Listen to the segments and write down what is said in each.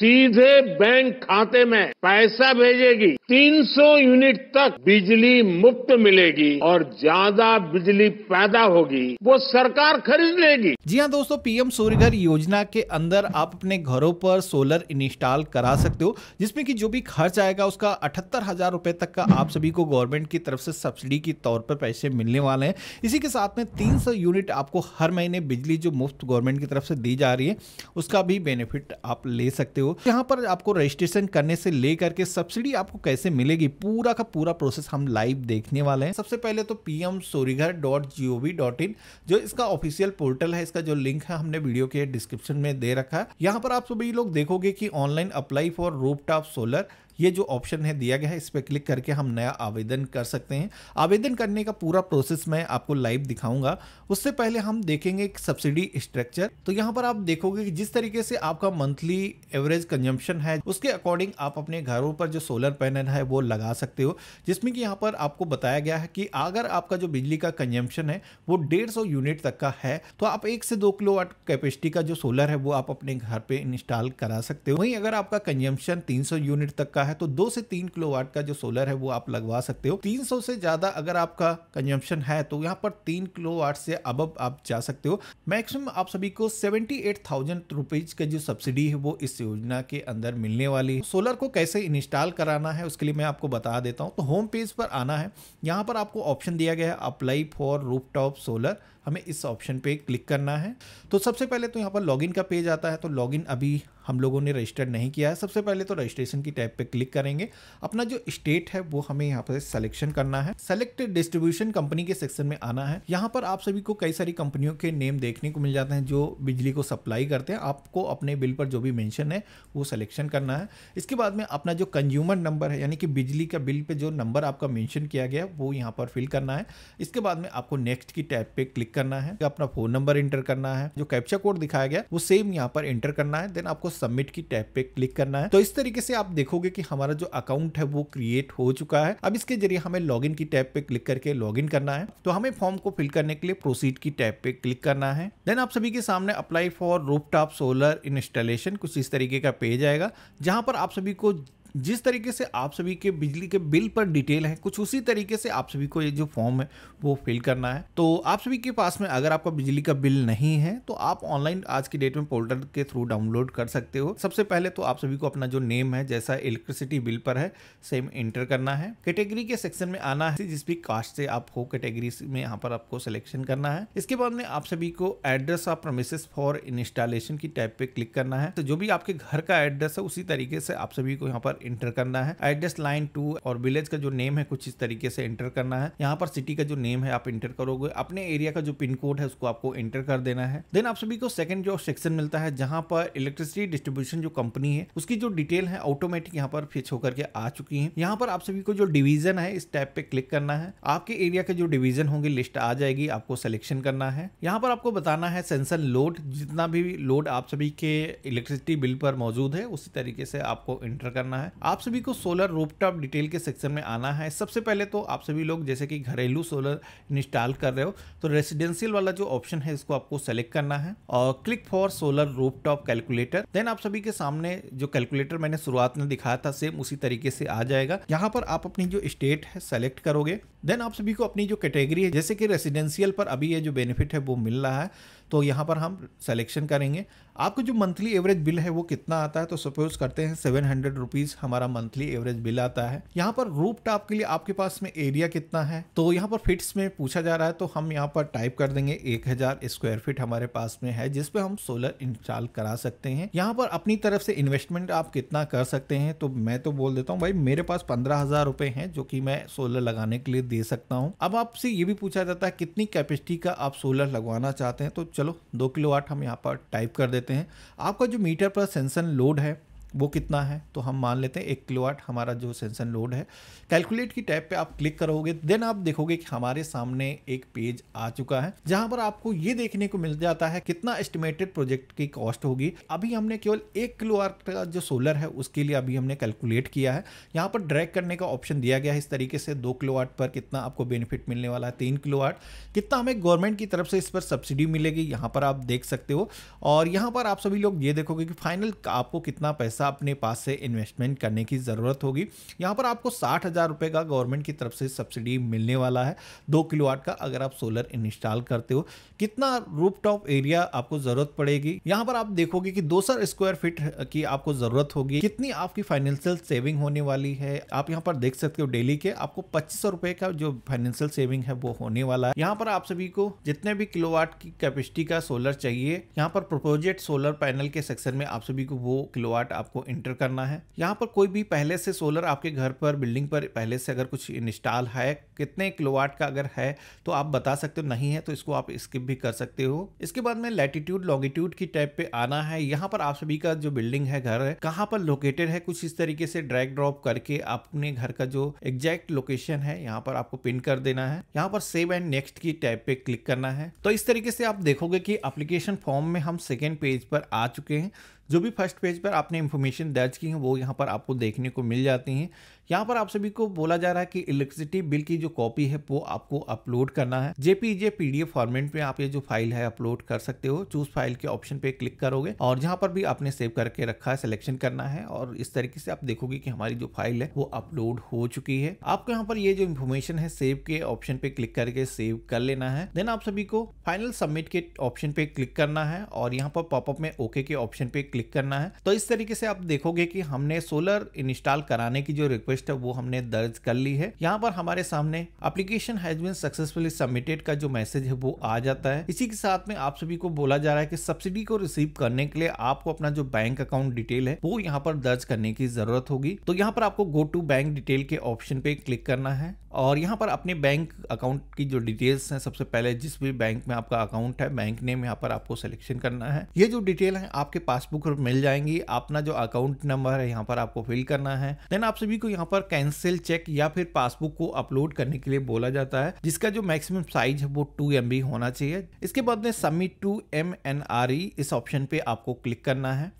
सीधे बैंक खाते में पैसा भेजेगी 300 यूनिट तक बिजली मुफ्त मिलेगी और ज्यादा बिजली पैदा होगी वो सरकार खरीद लेगी जी हाँ दोस्तों पीएम सूर्यघर योजना के अंदर आप अपने घरों पर सोलर इंस्टॉल करा सकते हो जिसमें कि जो भी खर्च आएगा उसका अठहत्तर हजार रुपए तक का आप सभी को गवर्नमेंट की तरफ से सब्सिडी के तौर पर पैसे मिलने वाले हैं इसी के साथ में तीन यूनिट आपको हर महीने बिजली जो मुफ्त गवर्नमेंट की तरफ से दी जा रही है उसका भी बेनिफिट आप ले सकते हो यहाँ पर आपको रजिस्ट्रेशन करने से लेकर के सब्सिडी आपको कैसे मिलेगी पूरा का पूरा प्रोसेस हम लाइव देखने वाले हैं सबसे पहले तो पी सोरीघर डॉट जीओवी डॉट इन जो इसका ऑफिशियल पोर्टल है इसका जो लिंक है हमने वीडियो के डिस्क्रिप्शन में दे रखा है यहाँ पर आप सभी लोग देखोगे की online apply for roof solar ये जो ऑप्शन है दिया गया है इस पर क्लिक करके हम नया आवेदन कर सकते हैं आवेदन करने का पूरा प्रोसेस मैं आपको लाइव दिखाऊंगा उससे पहले हम देखेंगे सब्सिडी स्ट्रक्चर तो यहाँ पर आप देखोगे कि जिस तरीके से आपका मंथली एवरेज कंजम्पशन है उसके अकॉर्डिंग आप अपने घरों पर जो सोलर पैनल है वो लगा सकते हो जिसमें कि यहाँ पर आपको बताया गया है कि अगर आपका जो बिजली का कंजम्पशन है वो डेढ़ यूनिट तक का है तो आप एक से दो किलो कैपेसिटी का जो सोलर है वो आप अपने घर पे इंस्टॉल करा सकते हो वहीं अगर आपका कंजम्पशन तीन यूनिट तक का है है तो दो से तीन किलो का जो सोलर है वो आप लगवा सकते हो तीन से ज्यादा अगर आपका कंजम्पशन है तो यहाँ पर तीन किलो से अब आप जा सकते हो मैक्सिमम आप सभी को सेवेंटी एट थाउजेंड रुपीज का जो सब्सिडी है वो इस योजना के अंदर मिलने वाली है सोलर को कैसे इंस्टॉल कराना है उसके लिए मैं आपको बता देता हूं तो होम पेज पर आना है यहां पर आपको ऑप्शन दिया गया है अप्लाई फॉर रूफ सोलर हमें इस ऑप्शन पे क्लिक करना है तो सबसे पहले तो यहाँ पर लॉगिन का पेज आता है तो लॉगिन अभी हम लोगों ने रजिस्टर नहीं किया है सबसे पहले तो रजिस्ट्रेशन की टैब पे क्लिक करेंगे अपना जो स्टेट है वो हमें यहाँ पर सिलेक्शन करना है सेलेक्ट डिस्ट्रीब्यूशन कंपनी के सेक्शन में आना है यहाँ पर आप सभी को कई सारी कंपनियों के नेम देखने को मिल जाते हैं जो बिजली को सप्लाई करते हैं आपको अपने बिल पर जो भी मैंशन है वो सिलेक्शन करना है इसके बाद में अपना जो कंज्यूमर नंबर है यानी कि बिजली का बिल पर जो नंबर आपका मैंशन किया गया वो यहाँ पर फिल करना है इसके बाद में आपको नेक्स्ट की टैब पे क्लिक करना है अपना फोन नंबर इंटर करना है जो कैप्चा कोड दिखाया गया वो सेम यहाँ पर इंटर करना है देन आपको सबमिट की टैब पे क्लिक करना है तो इस तरीके से आप देखोगे कि हमारा जो अकाउंट है वो क्रिएट हो चुका है अब इसके जरिए हमें लॉग की टैब पे क्लिक करके लॉग करना है तो हमें फॉर्म को फिल करने के लिए प्रोसीड की टैब पे क्लिक करना है देन आप सभी के सामने apply for roof solar installation कुछ इस तरीके का पेज आएगा जहां पर आप सभी को जिस तरीके से आप सभी के बिजली के बिल पर डिटेल है कुछ उसी तरीके से आप सभी को ये जो फॉर्म है वो फिल करना है तो आप सभी के पास में अगर आपका बिजली का बिल नहीं है तो आप ऑनलाइन आज की डेट में पोर्टल के थ्रू डाउनलोड कर सकते हो सबसे पहले तो आप सभी को अपना जो नेम है जैसा इलेक्ट्रिसिटी बिल पर है सेम एंटर करना है कैटेगरी के सेक्शन में आना है जिस भी कास्ट से आप हो कैटेगरी में यहाँ पर आपको सिलेक्शन करना है इसके बाद में आप सभी को address of premises for installation की टाइप पे क्लिक करना है तो जो भी आपके घर का एड्रेस है उसी तरीके से आप सभी को यहाँ पर इंटर करना है एड्रेस लाइन टू और विलेज का जो नेम है कुछ इस तरीके से इंटर करना है यहाँ पर सिटी का जो नेम है आप इंटर करोगे अपने एरिया का जो पिन कोड है उसको आपको इंटर कर देना है देन आप सभी को सेकंड जो सेक्शन मिलता है जहाँ पर इलेक्ट्रिसिटी डिस्ट्रीब्यूशन जो कंपनी है उसकी जो डिटेल है ऑटोमेटिक यहाँ पर फिच होकर के आ चुकी है यहाँ पर आप सभी को जो डिवीजन है इस टैब पे क्लिक करना है आपके एरिया के जो डिवीजन होंगे लिस्ट आ जाएगी आपको सिलेक्शन करना है यहाँ पर आपको बताना है सेंसर लोड जितना भी लोड आप सभी के इलेक्ट्रिसिटी बिल पर मौजूद है उसी तरीके से आपको इंटर करना है है आप सभी को सोलर रूपटॉप डिटेल के सेक्शन में आना है सबसे पहले तो आप सभी लोग जैसे कि घरेलू सोलर इंस्टॉल कर रहे हो तो रेसिडेंशियल वाला जो ऑप्शन है इसको आपको सेलेक्ट करना है और click for solar rooftop calculator then आप सभी के सामने जो कैलकुलेटर मैंने शुरुआत में दिखाया था सेम उसी तरीके से आ जाएगा यहाँ पर आप अपनी जो स्टेट है सेलेक्ट करोगे देन आप सभी को अपनी जो कैटेगरी है जैसे कि रेसिडेंशियल पर अभी ये जो बेनिफिट है वो मिल रहा है तो यहाँ पर हम सेलेक्शन करेंगे आपको जो मंथली एवरेज बिल है वो कितना आता है तो सपोज करते हैं सेवन हंड्रेड रुपीज़ हमारा मंथली एवरेज बिल आता है यहाँ पर रूप टॉप के लिए आपके पास में एरिया कितना है तो यहाँ पर फिट्स में पूछा जा रहा है तो हम यहाँ पर टाइप कर देंगे एक हजार स्क्वायर फिट हमारे पास में है जिसपे हम सोलर इंस्टॉल करा सकते हैं यहाँ पर अपनी तरफ से इन्वेस्टमेंट आप कितना कर सकते हैं तो मैं तो बोल देता हूँ भाई मेरे पास पंद्रह हजार रुपए जो कि मैं सोलर लगाने के लिए दे सकता हूँ अब आपसे ये भी पूछा जाता है कितनी कैपेसिटी का आप सोलर लगवाना चाहते हैं तो चलो दो किलो हम यहाँ पर टाइप कर देते हैं आपका जो मीटर पर सेंसर लोड है वो कितना है तो हम मान लेते हैं एक किलोवाट हमारा जो सेंसर लोड है कैलकुलेट की टैब पे आप क्लिक करोगे देन आप देखोगे कि हमारे सामने एक पेज आ चुका है जहां पर आपको ये देखने को मिल जाता है कितना एस्टिमेटेड प्रोजेक्ट की कॉस्ट होगी अभी हमने केवल एक किलोवाट का जो सोलर है उसके लिए अभी हमने कैलकुलेट किया है यहाँ पर ड्रैक करने का ऑप्शन दिया गया है इस तरीके से दो किलो पर कितना आपको बेनिफिट मिलने वाला है तीन किलो कितना हमें गवर्नमेंट की तरफ से इस पर सब्सिडी मिलेगी यहाँ पर आप देख सकते हो और यहाँ पर आप सभी लोग ये देखोगे कि फाइनल आपको कितना पैसा पैसा अपने पास से इन्वेस्टमेंट करने की ज़रूरत होगी यहाँ पर आपको साठ हज़ार रुपये का गवर्नमेंट की तरफ से सब्सिडी मिलने वाला है दो किलोवाट का अगर आप सोलर इंस्टॉल करते हो कितना रूप एरिया आपको ज़रूरत पड़ेगी यहाँ पर आप देखोगे कि दो स्क्वायर फीट की आपको ज़रूरत होगी कितनी आपकी फाइनेंशियल सेविंग होने वाली है आप यहाँ पर देख सकते हो डेली के आपको पच्चीस रुपए का जो फाइनेंशियल सेविंग है वो होने वाला है यहाँ पर आप सभी को जितने भी किलोवाट की कैपेसिटी का सोलर चाहिए यहाँ पर प्रोपोजेट सोलर पैनल के सेक्शन में आप सभी को वो किलोवाट आप आपको इंटर करना है यहाँ पर कोई भी पहले से सोलर आपके घर पर बिल्डिंग पर पहले से अगर कुछ इंस्टॉल है कितने किलोवाट का अगर है तो आप बता सकते हो नहीं है तो इसको आप स्किप भी कर सकते हो इसके बाद में लैटिट्यूड लॉन्गिट्यूड की टाइप पे आना है यहाँ पर आप सभी का जो बिल्डिंग है घर है कहाँ पर लोकेटेड है कुछ इस तरीके से ड्रैग ड्रॉप करके अपने घर का जो एग्जैक्ट लोकेशन है यहाँ पर आपको पिन कर देना है यहाँ पर सेव एंड नेक्स्ट की टाइप पे क्लिक करना है तो इस तरीके से आप देखोगे कि अप्लीकेशन फॉर्म में हम सेकेंड पेज पर आ चुके हैं जो भी फर्स्ट पेज पर आपने इन्फॉर्मेशन दर्ज की है वो यहाँ पर आपको देखने को मिल जाती हैं यहाँ पर आप सभी को बोला जा रहा है कि इलेक्ट्रिसिटी बिल की जो कॉपी है वो आपको अपलोड करना है जेपीजे पीडीएफ फॉर्मेट में आप ये जो फाइल है अपलोड कर सकते हो चूज फाइल के ऑप्शन पे क्लिक करोगे और जहाँ पर भी आपने सेव करके रखा है सिलेक्शन करना है और इस तरीके से आप देखोगे की हमारी जो फाइल है वो अपलोड हो चुकी है आपको यहाँ पर ये जो इन्फॉर्मेशन है सेव के ऑप्शन पे क्लिक करके सेव कर लेना है देन आप सभी को फाइनल सबमिट के ऑप्शन पे क्लिक करना है और यहाँ पर पॉपअप में ओके के ऑप्शन पे क्लिक करना है तो इस तरीके से आप देखोगे की हमने सोलर इंस्टॉल कराने की जो रिक्वेस्ट रिक्वेस्ट है वो हमने दर्ज कर ली है यहाँ पर हमारे सामने application has been successfully submitted का जो मैसेज है वो आ जाता है इसी के साथ में आप सभी को बोला जा रहा है कि सब्सिडी को रिसीव करने के लिए आपको अपना जो बैंक अकाउंट डिटेल है वो यहाँ पर दर्ज करने की जरूरत होगी तो यहाँ पर आपको गो टू बैंक डिटेल के ऑप्शन पे क्लिक करना है और यहाँ पर अपने बैंक अकाउंट की जो डिटेल्स हैं सबसे पहले जिस भी बैंक में आपका अकाउंट है बैंक नेम यहाँ पर आपको सिलेक्शन करना है ये जो डिटेल है आपके पासबुक पर मिल जाएंगी अपना जो अकाउंट नंबर है यहाँ पर आपको फिल करना है देन आप सभी को यहाँ पर कैंसिल चेक या फिर पासबुक को अपलोड करने के लिए बोला जाता है जिसका जो मैक्सिमम साइज है वो टू होना चाहिए इसके बाद में सबमिट टू एम इस ऑप्शन पे आपको क्लिक करना है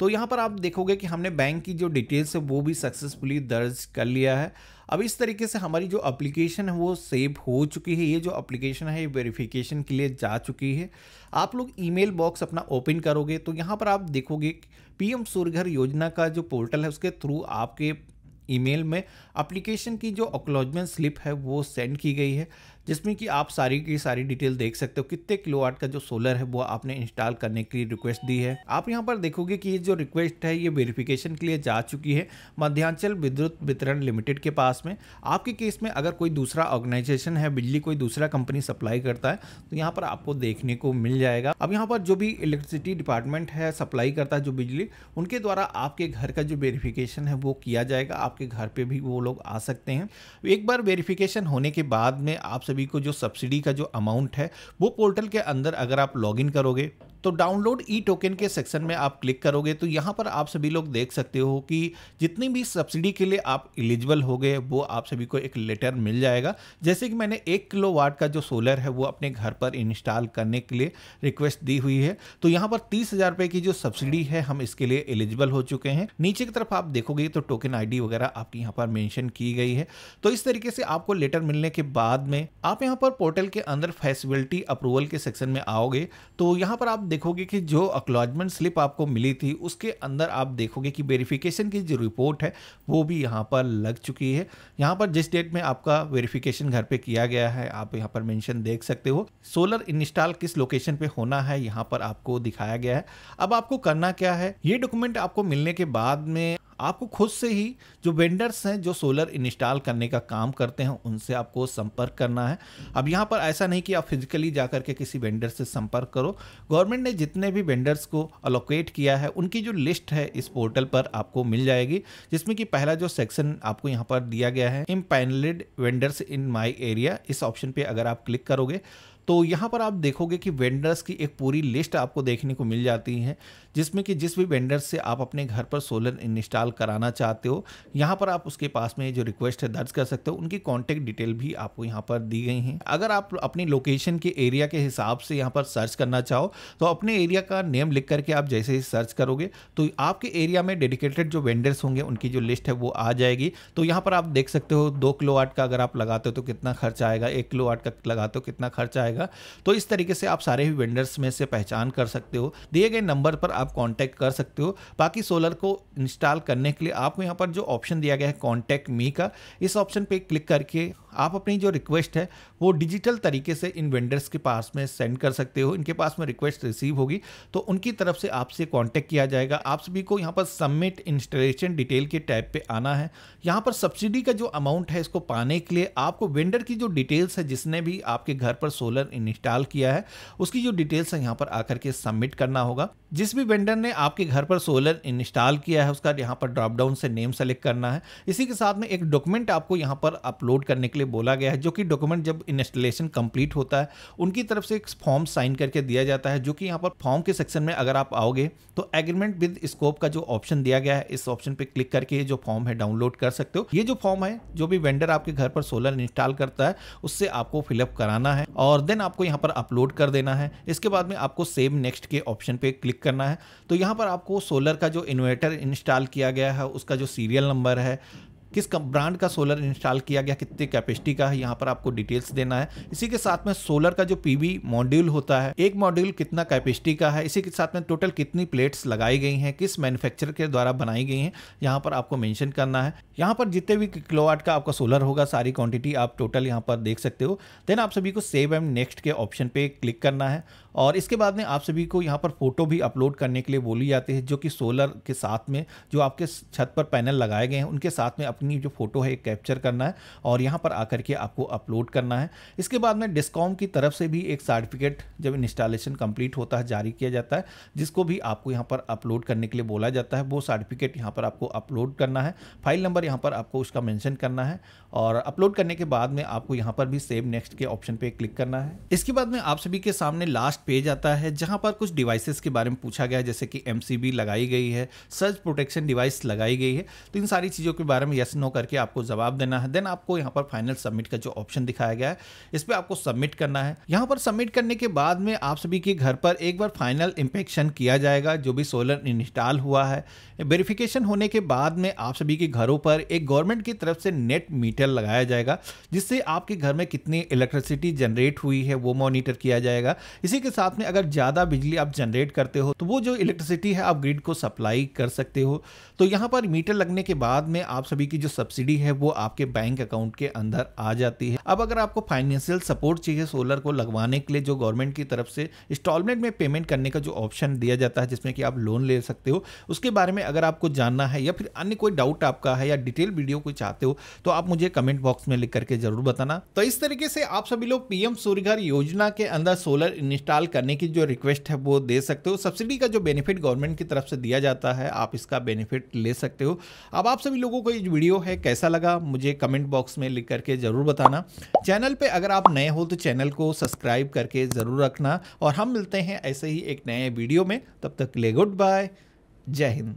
तो यहाँ पर आप देखोगे कि हमने बैंक की जो डिटेल्स है वो भी सक्सेसफुली दर्ज कर लिया है अब इस तरीके से हमारी जो अप्लीकेशन है वो सेव हो चुकी है ये जो अप्लीकेशन है ये वेरिफिकेशन के लिए जा चुकी है आप लोग ईमेल बॉक्स अपना ओपन करोगे तो यहाँ पर आप देखोगे पीएम सूर्यघर योजना का जो पोर्टल है उसके थ्रू आपके ईमेल में एप्लीकेशन की जो अक्लॉजमेंट स्लिप है वो सेंड की गई है जिसमें कि आप सारी की सारी डिटेल देख सकते हो कितने किलो वाट का जो सोलर है वो आपने इंस्टॉल करने के लिए रिक्वेस्ट दी है आप यहाँ पर देखोगे कि ये जो रिक्वेस्ट है ये वेरिफिकेशन के लिए जा चुकी है मध्यांचल विद्युत वितरण लिमिटेड के पास में आपके केस में अगर कोई दूसरा ऑर्गेनाइजेशन है बिजली कोई दूसरा कंपनी सप्लाई करता है तो यहाँ पर आपको देखने को मिल जाएगा अब यहाँ पर जो भी इलेक्ट्रिसिटी डिपार्टमेंट है सप्लाई करता है जो बिजली उनके द्वारा आपके घर का जो वेरिफिकेशन है वो किया जाएगा आपके घर पर भी वो लोग आ सकते हैं एक बार वेरिफिकेशन होने के बाद में आप सभी को जो सब्सिडी का जो अमाउंट है वो पोर्टल के अंदर अगर आप लॉग करोगे तो डाउनलोड ई टोकन के सेक्शन में आप क्लिक करोगे तो यहाँ पर आप सभी लोग देख सकते हो कि जितनी भी सब्सिडी के लिए आप एलिजिबल हो गए वो आप सभी को एक लेटर मिल जाएगा जैसे कि मैंने एक किलो वाट का जो सोलर है वो अपने घर पर इंस्टॉल करने के लिए रिक्वेस्ट दी हुई है तो यहाँ पर तीस हज़ार की जो सब्सिडी है हम इसके लिए एलिजिबल हो चुके हैं नीचे की तरफ आप देखोगे तो टोकन आई वगैरह आपकी यहाँ पर मैंशन की गई है तो इस तरीके से आपको लेटर मिलने के बाद में आप यहाँ पर पोर्टल के अंदर फैसिलिटी अप्रूवल के सेक्शन में आओगे तो यहाँ पर आप देखोगे कि जो अक्लॉजमेंट स्लिप आपको मिली थी उसके अंदर आप देखोगे कि वेरिफिकेशन की जो रिपोर्ट है वो भी यहाँ पर लग चुकी है यहाँ पर जिस डेट में आपका वेरिफिकेशन घर पे किया गया है आप यहाँ पर मेंशन देख सकते हो सोलर इंस्टॉल किस लोकेशन पे होना है यहाँ पर आपको दिखाया गया है अब आपको करना क्या है ये डॉक्यूमेंट आपको मिलने के बाद में आपको खुद से ही जो वेंडर्स हैं जो सोलर इंस्टॉल करने का काम करते हैं उनसे आपको संपर्क करना है अब यहाँ पर ऐसा नहीं कि आप फिजिकली जा करके किसी वेंडर से संपर्क करो गवर्नमेंट ने जितने भी वेंडर्स को अलोकेट किया है उनकी जो लिस्ट है इस पोर्टल पर आपको मिल जाएगी जिसमें कि पहला जो सेक्शन आपको यहाँ पर दिया गया है इम वेंडर्स इन माई एरिया इस ऑप्शन पर अगर आप क्लिक करोगे तो यहाँ पर आप देखोगे कि वेंडर्स की एक पूरी लिस्ट आपको देखने को मिल जाती है जिसमें कि जिस भी वेंडर से आप अपने घर पर सोलर इंस्टॉल कराना चाहते हो यहाँ पर आप उसके पास में जो रिक्वेस्ट है दर्ज कर सकते हो उनकी कॉन्टैक्ट डिटेल भी आपको यहाँ पर दी गई हैं अगर आप अपनी लोकेशन के एरिया के हिसाब से यहाँ पर सर्च करना चाहो तो अपने एरिया का नेम लिख करके आप जैसे ही सर्च करोगे तो आपके एरिया में डेडिकेटेड जो वेंडर्स होंगे उनकी जो लिस्ट है वो आ जाएगी तो यहाँ पर आप देख सकते हो दो किलो का अगर आप लगाते हो तो कितना खर्च आएगा एक किलो का लगाते हो कितना खर्च आएगा जाएगा तो इस तरीके से आप सारे ही वेंडर्स में से पहचान कर सकते हो दिए गए नंबर पर आप कॉन्टैक्ट कर सकते हो बाकी सोलर को इंस्टॉल करने के लिए आपको यहाँ पर जो ऑप्शन दिया गया है कॉन्टैक्ट मी का इस ऑप्शन पर क्लिक करके आप अपनी जो रिक्वेस्ट है वो डिजिटल तरीके से इन वेंडर्स के पास में सेंड कर सकते हो इनके पास में रिक्वेस्ट रिसीव होगी तो उनकी तरफ से आपसे कांटेक्ट किया जाएगा आप सभी को यहाँ पर सबमिट इंस्टॉलेशन डिटेल के टैब पे आना है यहाँ पर सब्सिडी का जो अमाउंट है इसको पाने के लिए आपको वेंडर की जो डिटेल्स है जिसने भी आपके घर पर सोलर वेंडर इंस्टॉल किया है उसकी जो डिटेल्स है यहाँ पर आकर के सबमिट करना होगा जिस भी वेंडर ने आपके घर पर सोलर इंस्टॉल किया है उसका यहाँ पर ड्रॉप डाउन से नेम सेलेक्ट करना है इसी के साथ में एक डॉक्यूमेंट आपको यहाँ पर अपलोड करने के लिए बोला गया है जो कि डॉक्यूमेंट जब इंस्टॉलेशन कंप्लीट होता है उनकी तरफ से एक फॉर्म साइन करके दिया जाता है जो कि यहाँ पर फॉर्म के सेक्शन में अगर आप आओगे तो एग्रीमेंट विद स्कोप का जो ऑप्शन दिया गया है इस ऑप्शन पर क्लिक करके जो फॉर्म है डाउनलोड कर सकते हो ये जो फॉर्म है जो भी वेंडर आपके घर पर सोलर इंस्टॉल करता है उससे आपको फिलअप कराना है और देन देन आपको यहाँ पर अपलोड कर देना है इसके बाद में आपको सेव नेक्स्ट के ऑप्शन पे क्लिक करना है तो यहाँ पर आपको सोलर का जो इन्वर्टर इंस्टॉल किया गया है उसका जो सीरियल नंबर है किस ब्रांड का सोलर इंस्टॉल किया गया कितने कैपेसिटी का है यहाँ पर आपको डिटेल्स देना है इसी के साथ में सोलर का जो पीवी मॉड्यूल होता है एक मॉड्यूल कितना कैपेसिटी का है इसी के साथ में टोटल कितनी प्लेट्स लगाई गई हैं किस मैन्युफैक्चरर के द्वारा बनाई गई हैं यहाँ पर आपको मेंशन करना है यहाँ पर जितने भी किलोवाट का आपका सोलर होगा सारी क्वांटिटी आप टोटल यहाँ पर देख सकते हो देन आप सभी को सेव एंड नेक्स्ट के ऑप्शन पे क्लिक करना है और इसके बाद में आप सभी को यहाँ पर फोटो भी अपलोड करने के लिए बोली जाती है जो कि सोलर के साथ में जो आपके छत पर पैनल लगाए गए हैं उनके साथ में अपनी जो फोटो है कैप्चर करना है और यहाँ पर आकर के आपको अपलोड करना है इसके बाद में डिस्कॉम की तरफ से भी एक सर्टिफिकेट जब इंस्टॉलेशन कंप्लीट होता है जारी किया जाता है जिसको भी आपको यहाँ पर अपलोड करने के लिए बोला जाता है वो सर्टिफिकेट यहाँ पर आपको अपलोड करना है फाइल नंबर यहाँ पर आपको उसका मैंशन करना है और अपलोड करने के बाद में आपको यहाँ पर भी सेव नेक्स्ट के ऑप्शन पर क्लिक करना है इसके बाद में आप सभी के सामने लास्ट पेज आता है जहाँ पर कुछ डिवाइसेस के बारे में पूछा गया है जैसे कि एम लगाई गई है सर्च प्रोटेक्शन डिवाइस लगाई गई है तो इन सारी चीज़ों के बारे में यस नो करके आपको जवाब देना है देन आपको यहाँ पर फाइनल सबमिट का जो ऑप्शन दिखाया गया है इस पर आपको सबमिट करना है यहाँ पर सबमिट करने के बाद में आप सभी के घर पर एक बार फाइनल इंपेक्शन किया जाएगा जो भी सोलर इंस्टॉल हुआ है वेरिफिकेशन होने के बाद में आप सभी के घरों पर एक गवर्नमेंट की तरफ से नेट मीटर लगाया जाएगा जिससे आपके घर में कितनी इलेक्ट्रिसिटी जनरेट हुई है वो मॉनिटर किया जाएगा इसी के साथ में अगर ज़्यादा बिजली आप जनरेट करते हो तो वो जो इलेक्ट्रिसिटी है आप ग्रिड को सप्लाई कर सकते हो तो यहाँ पर मीटर लगने के बाद में आप सभी की जो सब्सिडी है वो आपके बैंक अकाउंट के अंदर आ जाती है अब अगर आपको फाइनेंशियल सपोर्ट चाहिए सोलर को लगवाने के लिए जो गवर्नमेंट की तरफ से इंस्टॉलमेंट में पेमेंट करने का जो ऑप्शन दिया जाता है जिसमें कि आप लोन ले सकते हो उसके बारे में अगर आपको जानना है या फिर अन्य कोई डाउट आपका है या डिटेल वीडियो कोई चाहते हो तो आप मुझे कमेंट बॉक्स में लिख करके जरूर बताना तो इस तरीके से आप सभी लोग पीएम सूर्यघर योजना के अंदर सोलर इंस्टॉल इस्तेमाल करने की जो रिक्वेस्ट है वो दे सकते हो सब्सिडी का जो बेनिफिट गवर्नमेंट की तरफ से दिया जाता है आप इसका बेनिफिट ले सकते हो अब आप सभी लोगों को ये वीडियो है कैसा लगा मुझे कमेंट बॉक्स में लिख करके ज़रूर बताना चैनल पर अगर आप नए हो तो चैनल को सब्सक्राइब करके ज़रूर रखना और हम मिलते हैं ऐसे ही एक नए वीडियो में तब तक ले गुड बाय जय हिंद